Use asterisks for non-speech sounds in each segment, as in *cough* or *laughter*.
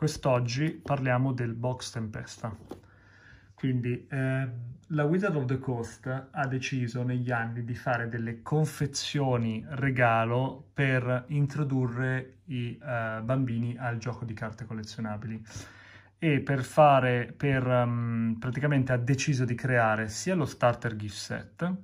Quest'oggi parliamo del box tempesta. Quindi eh, la Wizard of the Coast ha deciso negli anni di fare delle confezioni regalo per introdurre i eh, bambini al gioco di carte collezionabili e per fare, per, um, praticamente ha deciso di creare sia lo starter gift set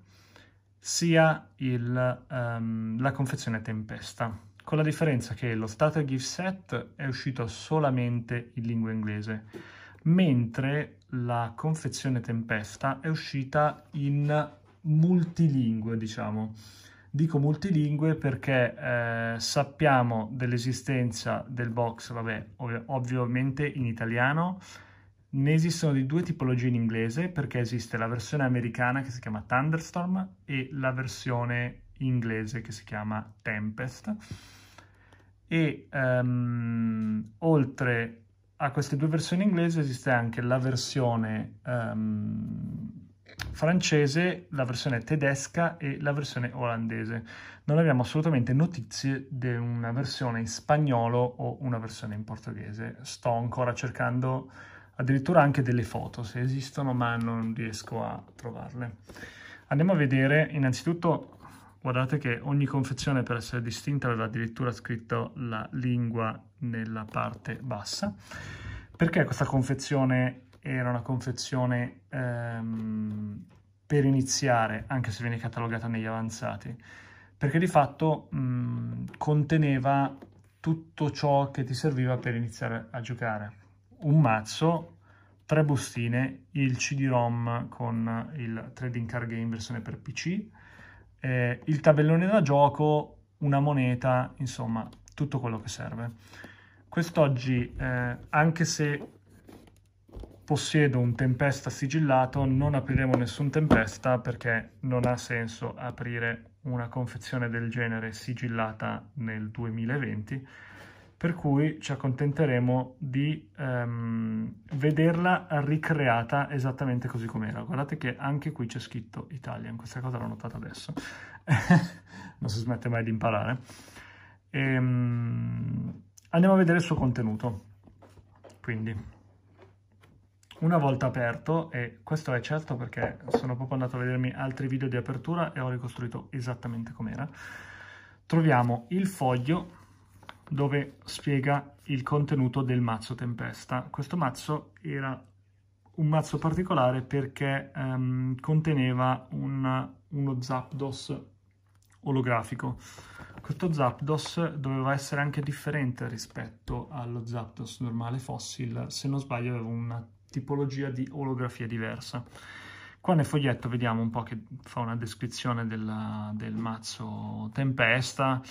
sia il, um, la confezione tempesta con la differenza che lo starter gift set è uscito solamente in lingua inglese, mentre la confezione Tempesta è uscita in multilingue, diciamo. Dico multilingue perché eh, sappiamo dell'esistenza del box, vabbè, ov- ovviamente in italiano, ne esistono di due tipologie in inglese perché esiste la versione americana che si chiama Thunderstorm e la versione inglese che si chiama Tempest e um, oltre a queste due versioni inglesi esiste anche la versione um, francese, la versione tedesca e la versione olandese. Non abbiamo assolutamente notizie di una versione in spagnolo o una versione in portoghese. Sto ancora cercando addirittura anche delle foto se esistono, ma non riesco a trovarle. Andiamo a vedere innanzitutto Guardate che ogni confezione per essere distinta aveva addirittura scritto la lingua nella parte bassa. Perché questa confezione era una confezione ehm, per iniziare, anche se viene catalogata negli avanzati? Perché di fatto mh, conteneva tutto ciò che ti serviva per iniziare a giocare. Un mazzo, tre bustine, il CD-ROM con il trading card game versione per PC, eh, il tabellone da gioco, una moneta, insomma tutto quello che serve. Quest'oggi, eh, anche se possiedo un tempesta sigillato, non apriremo nessun tempesta perché non ha senso aprire una confezione del genere sigillata nel 2020 per cui ci accontenteremo di ehm, vederla ricreata esattamente così com'era. Guardate che anche qui c'è scritto Italian, questa cosa l'ho notata adesso, *laughs* non si smette mai di imparare. Ehm, andiamo a vedere il suo contenuto, quindi... Una volta aperto, e questo è certo perché sono proprio andato a vedermi altri video di apertura e ho ricostruito esattamente com'era, troviamo il foglio dove spiega il contenuto del mazzo Tempesta. Questo mazzo era un mazzo particolare perché um, conteneva un, uno Zapdos olografico. Questo Zapdos doveva essere anche differente rispetto allo Zapdos normale fossil, se non sbaglio aveva una tipologia di olografia diversa. Qua nel foglietto vediamo un po' che fa una descrizione della, del mazzo Tempesta,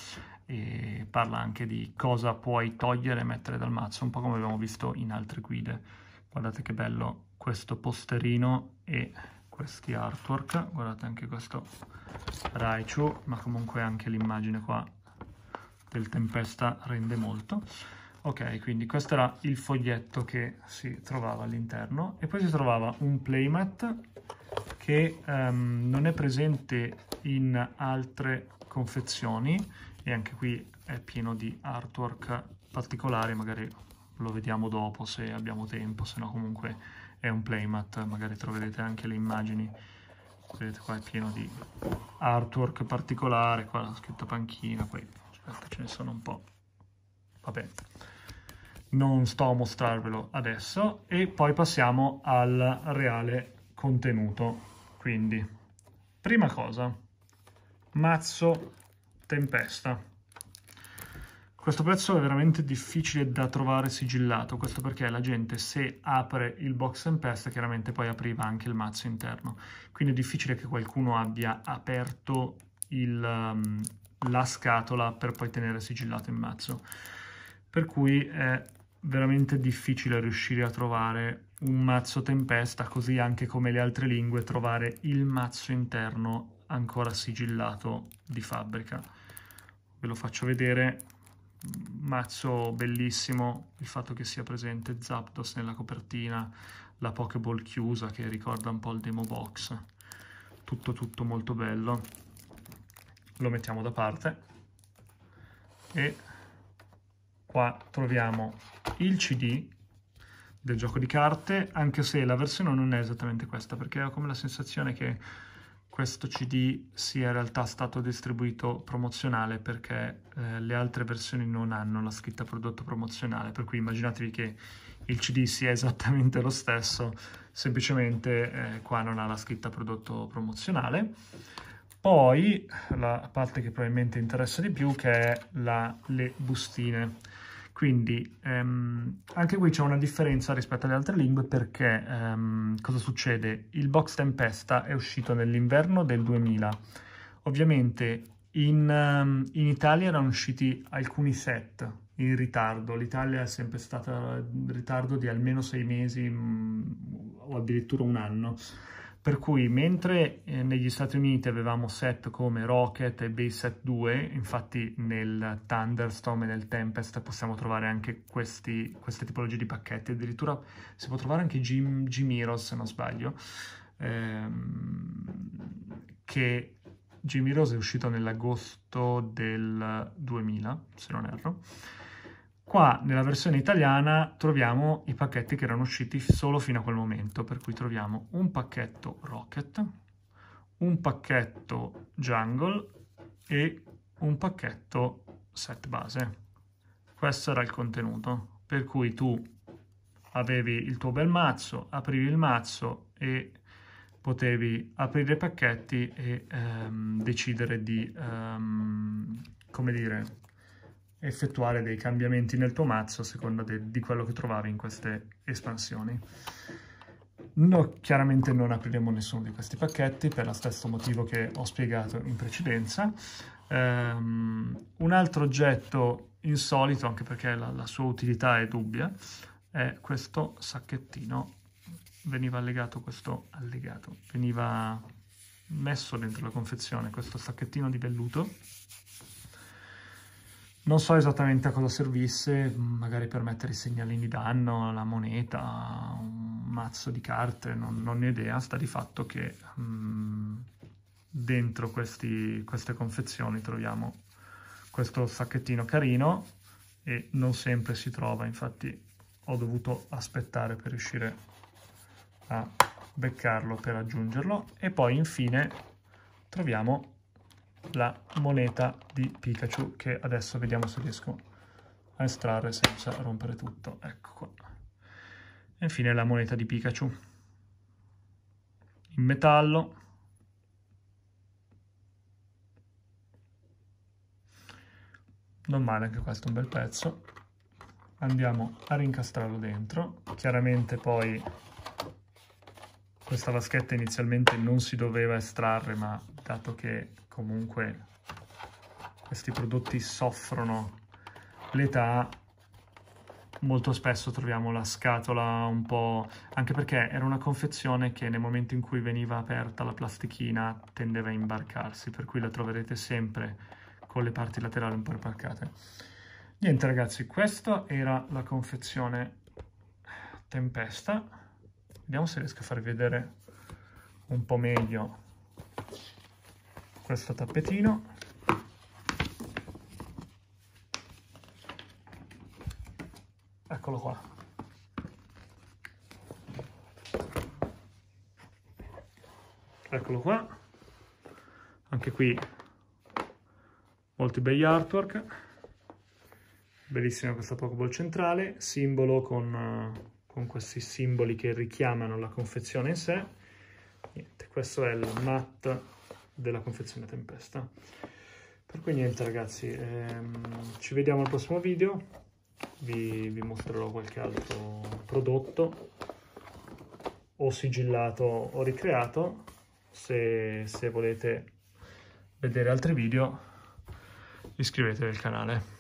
e parla anche di cosa puoi togliere e mettere dal mazzo, un po' come abbiamo visto in altre guide. Guardate che bello questo posterino e questi artwork, guardate anche questo Raichu, ma comunque anche l'immagine qua del Tempesta rende molto. Ok, quindi questo era il foglietto che si trovava all'interno e poi si trovava un playmat che um, non è presente in altre confezioni e anche qui è pieno di artwork particolari, magari lo vediamo dopo se abbiamo tempo, se no comunque è un playmat, magari troverete anche le immagini, vedete qua è pieno di artwork particolare, qua la scritta panchina, poi aspetta ce ne sono un po', vabbè non sto a mostrarvelo adesso e poi passiamo al reale contenuto quindi prima cosa mazzo Tempesta. Questo pezzo è veramente difficile da trovare sigillato, questo perché la gente se apre il box Tempesta chiaramente poi apriva anche il mazzo interno, quindi è difficile che qualcuno abbia aperto il, um, la scatola per poi tenere sigillato il mazzo. Per cui è veramente difficile riuscire a trovare un mazzo tempesta, così anche come le altre lingue, trovare il mazzo interno ancora sigillato di fabbrica ve lo faccio vedere, mazzo bellissimo, il fatto che sia presente Zapdos nella copertina, la Pokéball chiusa che ricorda un po' il demo box, tutto tutto molto bello. Lo mettiamo da parte e qua troviamo il CD del gioco di carte, anche se la versione non è esattamente questa, perché ho come la sensazione che questo CD sia in realtà stato distribuito promozionale perché eh, le altre versioni non hanno la scritta prodotto promozionale, per cui immaginatevi che il CD sia esattamente lo stesso, semplicemente eh, qua non ha la scritta prodotto promozionale. Poi la parte che probabilmente interessa di più che è la, le bustine. Quindi ehm, anche qui c'è una differenza rispetto alle altre lingue perché ehm, cosa succede? Il box Tempesta è uscito nell'inverno del 2000. Ovviamente in, um, in Italia erano usciti alcuni set in ritardo. L'Italia è sempre stata in ritardo di almeno sei mesi mh, mm, o addirittura un anno per cui mentre eh, negli Stati Uniti avevamo set come Rocket e Bayset 2, infatti nel Thunderstorm e nel Tempest possiamo trovare anche questi, queste tipologie di pacchetti, addirittura si può trovare anche Jim, Jim se non sbaglio, ehm, che Jim Heroes è uscito nell'agosto del 2000, se non erro, Qua nella versione italiana troviamo i pacchetti che erano usciti solo fino a quel momento, per cui troviamo un pacchetto Rocket, un pacchetto Jungle e un pacchetto set base. Questo era il contenuto, per cui tu avevi il tuo bel mazzo, aprivi il mazzo e potevi aprire i pacchetti e ehm, decidere di, ehm, come dire, effettuare dei cambiamenti nel tuo mazzo a seconda de, di quello che trovavi in queste espansioni. No, chiaramente non apriremo nessuno di questi pacchetti per lo stesso motivo che ho spiegato in precedenza. Um, un altro oggetto insolito, anche perché la, la, sua utilità è dubbia, è questo sacchettino. Veniva allegato questo allegato, veniva messo dentro la confezione questo sacchettino di velluto non so esattamente a cosa servisse, mm, magari per mettere i segnalini danno, la moneta, un mazzo di carte, non, non ne ho idea. Sta di fatto che mh, mm, dentro questi, queste confezioni troviamo questo sacchettino carino e non sempre si trova, infatti ho dovuto aspettare per riuscire a beccarlo per aggiungerlo. E poi infine troviamo la moneta di Pikachu che adesso vediamo se riesco a estrarre senza rompere tutto. Ecco qua. E infine la moneta di Pikachu. In metallo. Non male anche questo, è un bel pezzo. Andiamo a rincastrarlo dentro. Chiaramente poi questa vaschetta inizialmente non si doveva estrarre, ma dato che comunque questi prodotti soffrono l'età, molto spesso troviamo la scatola un po'... anche perché era una confezione che nel momento in cui veniva aperta la plastichina tendeva a imbarcarsi, per cui la troverete sempre con le parti laterali un po' riparcate. Niente ragazzi, questa era la confezione Tempesta Vediamo se riesco a farvi vedere un po' meglio questo tappetino. Eccolo qua. Eccolo qua. Anche qui molti bei artwork. Bellissima questa pokeball centrale, simbolo con eh, con questi simboli che richiamano la confezione in sé. Niente, questo è il mat della confezione Tempesta. Per cui niente ragazzi, ehm, ci vediamo al prossimo video, vi, vi mostrerò qualche altro prodotto o sigillato o ricreato, se, se volete vedere altri video iscrivetevi al canale.